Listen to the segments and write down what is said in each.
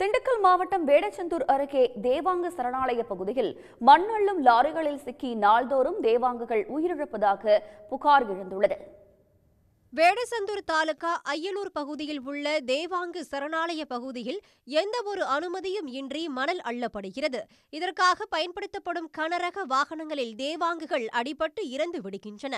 திண்டுக்கல் மாவட்டம் வேடச்சந்தூர் அருகே தேவாங்க சரணாலய பகுதியில் மண்ணள்ளும் லாரிகளில் சிக்கி நாள்தோறும் தேவாங்குகள் உயிரிழப்பதாக புகார் எழுந்துள்ளது வேடசந்தூர் தாலுகா ஐயலூர் பகுதியில் உள்ள தேவாங்கு சரணாலய பகுதியில் எந்த ஒரு அனுமதியும் இன்றி மணல் அள்ளப்படுகிறது இதற்காக பயன்படுத்தப்படும் கனரக வாகனங்களில் தேவாங்குகள் அடிபட்டு இறந்து விடுகின்றன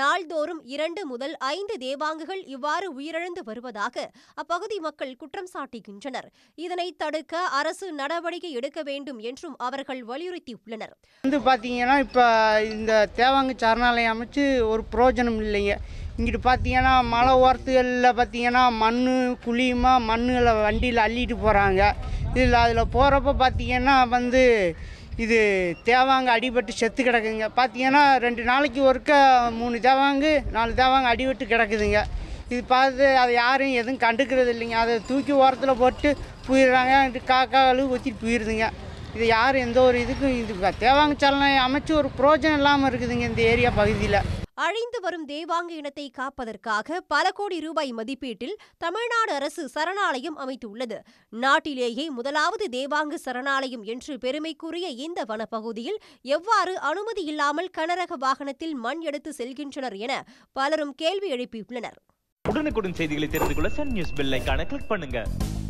நாள்தோறும் இரண்டு முதல் ஐந்து தேவாங்குகள் இவ்வாறு உயிரிழந்து வருவதாக அப்பகுதி மக்கள் குற்றம் சாட்டுகின்றனர் இதனை தடுக்க அரசு நடவடிக்கை எடுக்க வேண்டும் என்றும் அவர்கள் வலியுறுத்தியுள்ளனர் வந்து பார்த்தீங்கன்னா இப்போ இந்த தேவாங்கு சரணாலயம் அமைச்சு ஒரு பிரயோஜனம் இல்லைங்க இங்கிட்டு பார்த்தீங்கன்னா மலை ஓரத்துகளில் பார்த்தீங்கன்னா மண் குழியுமாக மண்ணில் வண்டியில் அள்ளிட்டு போகிறாங்க இதில் அதில் போகிறப்ப பார்த்தீங்கன்னா வந்து இது தேவாங்க அடிபட்டு செத்து கிடக்குங்க பார்த்தீங்கன்னா ரெண்டு நாளைக்கு ஒருக்க மூணு தேவாங்கு நாலு தேவாங்க அடிபட்டு கிடக்குதுங்க இது பார்த்து அதை யாரும் எதுவும் கண்டுக்கிறது இல்லைங்க அதை தூக்கி ஓரத்தில் போட்டு போயிடுறாங்க காக்கா அழு ஊற்றிட்டு போயிடுதுங்க இது யார் எந்த ஒரு இதுக்கும் இது தேவாங்க சலனை அமைச்சு ஒரு புரோஜனம் இல்லாமல் இருக்குதுங்க இந்த ஏரியா பகுதியில் அழிந்து வரும் தேவாங்க இனத்தை காப்பதற்காக பல கோடி ரூபாய் மதிப்பீட்டில் தமிழ்நாடு அரசு சரணாலயம் அமைத்துள்ளது நாட்டிலேயே முதலாவது தேவாங்கு சரணாலயம் என்று பெருமைக்குரிய இந்த வனப்பகுதியில் எவ்வாறு அனுமதி இல்லாமல் கனரக வாகனத்தில் மண் எடுத்து செல்கின்றனர் என பலரும் கேள்வி எழுப்பியுள்ளனர் உடனுக்குடன் செய்திகளை தெரிந்து கொள்ள சன் நியூஸ் கிளிக்